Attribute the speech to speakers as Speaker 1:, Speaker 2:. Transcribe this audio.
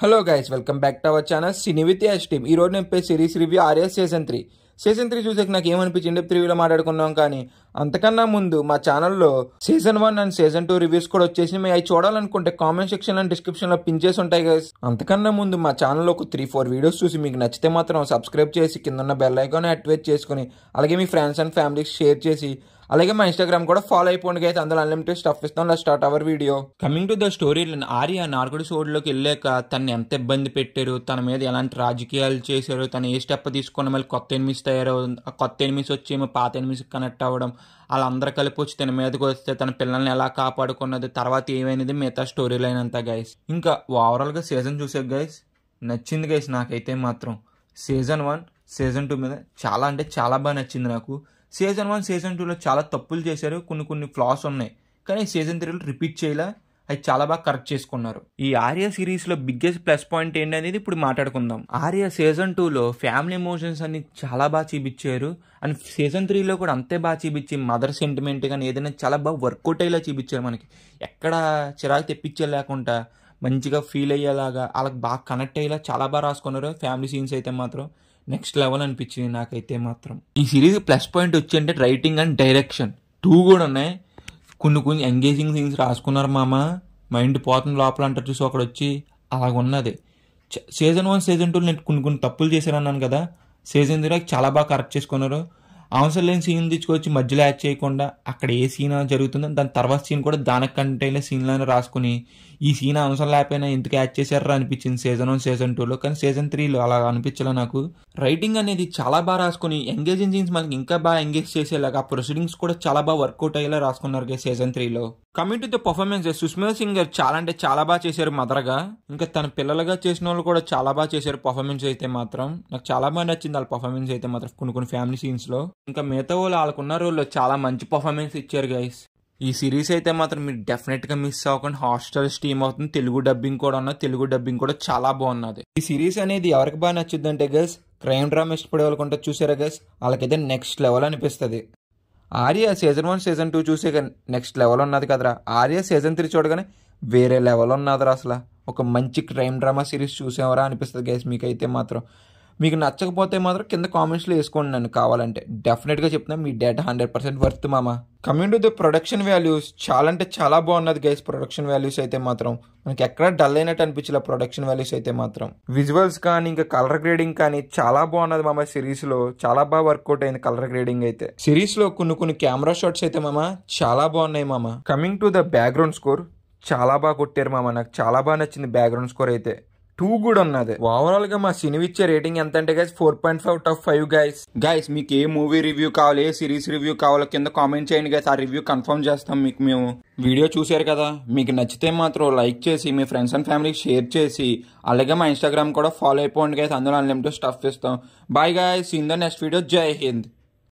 Speaker 1: hello guys welcome back to our channel cine with Yash team రోజు నేను series review ఆర్ఎస్ season three season three చూసాక నాకు ఏమనిపించింది త్రీ వీలో మాట్లాడుకున్నాం కానీ అంతకన్నా ముందు మా ఛానల్లో season one and season two reviews కూడా వచ్చేసి మీ అవి చూడాలనుకుంటే కామెంట్ సెక్షన్ అండ్ డిస్క్రిప్షన్ లో పిన్ చేసి ఉంటాయి గైస్ అంతకన్నా ముందు మా ఛానల్లో ఒక త్రీ ఫోర్ వీడియోస్ చూసి మీకు నచ్చితే మాత్రం సబ్స్క్రైబ్ చేసి కింద ఉన్న బెల్ ఐకాన్ యాక్టివేట్ చేసుకుని అలాగే మీ ఫ్రెండ్స్ అండ్ ఫ్యామిలీకి షేర్ చేసి అలాగే మా ఇన్స్టాగ్రామ్ కూడా ఫాలో అయిపోండి అయితే అందులో అన్లిమిటెడ్ స్టఫ్ ఇస్తాం start our video coming to the story Aarya నార్గుడి సోడ్లోకి వెళ్ళాక తను ఎంత ఇబ్బంది పెట్టారు తన మీద ఎలాంటి రాజకీయాలు చేశారు తను ఏ స్టెప్ తీసుకున్న మళ్ళీ కొత్త ఎనిమిస్ తయారవడం కొత్త ఎనిమిస్ వచ్చి ఏమో పాత ఎనిమిస్ కనెక్ట్ అవ్వడం వాళ్ళందరూ కలిపి వచ్చి తన మీదకి వస్తే తన పిల్లల్ని ఎలా కాపాడుకున్నది తర్వాత ఏమైనది మిగతా స్టోరీ లైన్ అంతా గైస్ ఇంకా ఓవరాల్గా సీజన్ చూసే గైస్ నచ్చింది గైస్ నాకైతే మాత్రం సీజన్ వన్ సీజన్ టూ మీద చాలా అంటే చాలా బాగా నచ్చింది నాకు సీజన్ వన్ సీజన్ టూలో చాలా తప్పులు చేశారు కొన్ని కొన్ని ఫ్లాస్ ఉన్నాయి కానీ సీజన్ త్రీలో రిపీట్ చేయలే అది చాలా బాగా కరెక్ట్ చేసుకున్నారు ఈ ఆర్య సిరీస్ లో బిగ్గెస్ట్ ప్లస్ పాయింట్ ఏంటి అనేది ఇప్పుడు మాట్లాడుకుందాం ఆర్య సీజన్ టూలో ఫ్యామిలీ ఎమోషన్స్ అన్ని చాలా బాగా చూపించారు అండ్ సీజన్ త్రీలో కూడా అంతే బాగా చూపించి మదర్ సెంటిమెంట్ కానీ ఏదైనా చాలా బాగా వర్కౌట్ అయ్యేలా చూపించారు మనకి ఎక్కడ చిరాకు తెప్పించే లేకుండా మంచిగా ఫీల్ అయ్యేలాగా వాళ్ళకి బాగా కనెక్ట్ అయ్యేలా చాలా బాగా రాసుకున్నారు ఫ్యామిలీ సీన్స్ అయితే మాత్రం నెక్స్ట్ లెవెల్ అనిపించింది నాకైతే మాత్రం ఈ సిరీస్ ప్లస్ పాయింట్ వచ్చి రైటింగ్ అండ్ డైరెక్షన్ టూ కూడా ఉన్నాయి కొన్ని కొన్ని ఎంగేజింగ్ సీన్స్ రాసుకున్నారు మామ మైండ్ పోతుంది లోపల అంటారు చూసి ఒకడు వచ్చి అలాగున్నది సీజన్ వన్ సీజన్ టూ నేను కొన్ని కొన్ని తప్పులు చేశాను అన్నాను కదా సీజన్ త్రీ చాలా బాగా కరెక్ట్ చేసుకున్నారు అవసరం లేని సీన్ తెచ్చుకొచ్చి మధ్యలో యాడ్ చేయకుండా అక్కడ ఏ సీన్ జరుగుతుందో దాని తర్వాత సీన్ కూడా దానికంటే సీన్లను రాసుకుని ఈ సీన్ అవసరం లేకపోయినా ఎందుకు యాడ్ చేశారా అనిపించింది సీజన్ వన్ సీజన్ టూలో కానీ సీజన్ త్రీలో అలా అనిపించలే నాకు రైటింగ్ అనేది చాలా బాగా రాసుకుని ఎంగేజింగ్ సీన్స్ మనకి ఇంకా బాగా ఎంగేజ్ చేసేలాగా ప్రొసీడింగ్స్ కూడా చాలా బాగా వర్కౌట్ అయ్యేలా రాసుకున్నారు సీజన్ త్రీలో కమింగ్ టు ద పర్ఫార్మెన్స్ సుస్మిల్ సింగ్ గారు చాలా అంటే చాలా బాగా చేశారు మదరగా ఇంకా తన పిల్లలుగా చేసిన వాళ్ళు కూడా చాలా బాగా చేశారు పర్ఫార్మెన్స్ అయితే మాత్రం నాకు చాలా బాగా నచ్చింది వాళ్ళ పర్ఫార్మెన్స్ అయితే మాత్రం కొన్ని కొన్ని ఫ్యామిలీ సీన్స్లో ఇంకా మిగతా వాళ్ళు వాళ్ళకున్న రోజుల్లో చాలా మంచి పర్ఫార్మెన్స్ ఇచ్చారు గైస్ ఈ సిరీస్ అయితే మాత్రం మీరు డెఫినెట్గా మిస్ అవ్వకుండా హాస్టల్ స్టీమ్ అవుతుంది తెలుగు డబ్బింగ్ కూడా ఉన్న తెలుగు డబ్బింగ్ కూడా చాలా బాగున్నది ఈ సిరీస్ అనేది ఎవరికి బాగా నచ్చుద్ది అంటే గైస్ క్రైమ్ డ్రామా ఇష్టపడే వాళ్ళకు ఉంటే చూసారా గైస్ వాళ్ళకైతే నెక్స్ట్ లెవెల్ అనిపిస్తుంది Aarya season one season two చూసే నెక్స్ట్ లెవెల్ ఉన్నది కదరా ఆర్య సీజన్ త్రీ చూడగానే వేరే లెవెల్ ఉన్నదిరా అసలు ఒక మంచి క్రైమ్ డ్రామా సిరీస్ చూసేవరా అనిపిస్తుంది గైస్ మీకైతే మాత్రం మీకు నచ్చకపోతే మాత్రం కింద కామెంట్స్లో వేసుకోండి నన్ను కావాలంటే డెఫినెట్గా చెప్తున్నాను మీ డేటా హండ్రెడ్ పర్సెంట్ వర్త్ మామ coming to the production values చాలా అంటే చాలా బాగున్నది గైస్ ప్రొడక్షన్ వాల్యూస్ అయితే మాత్రం మనకి ఎక్కడ డల్ అయినట్టు అనిపించలే ప్రొడక్షన్ వాల్యూస్ అయితే మాత్రం విజువల్స్ కానీ ఇంకా కలర్ గ్రేడింగ్ కానీ చాలా బాగున్నది మామ సిరీస్లో చాలా బాగా వర్కౌట్ అయింది కలర్ గ్రేడింగ్ అయితే సిరీస్లో కొన్ని కొన్ని కెమెరా షాట్స్ అయితే మామ చాలా బాగున్నాయి మామ coming to the background score చాలా బాగా కొట్టారు మామ నాకు చాలా బాగా నచ్చింది బ్యాక్గ్రౌండ్ స్కోర్ అయితే టూ కూడా ఉన్నది ఓవరాల్ గా మా సినిమా ఇచ్చే రేటింగ్ ఎంత అంటే guys four point five top five guys guys మీకు ఏ మూవీ రివ్యూ కావాలి ఏ సిరీస్ రివ్యూ కావాలో కింద కామెంట్ చేయండి గైస్ ఆ రివ్యూ కన్ఫర్మ్ చేస్తాం మీకు మేము వీడియో చూసారు కదా మీకు నచ్చితే మాత్రం లైక్ చేసి మీ ఫ్రెండ్స్ అండ్ ఫ్యామిలీకి షేర్ చేసి అలాగే మా ఇన్స్టాగ్రామ్ కూడా ఫాలో అయిపోండి గైస్ అందులో అన్లిమిటెడ్ స్టఫ్ ఇస్తాం bye guys in the next video జై హింద్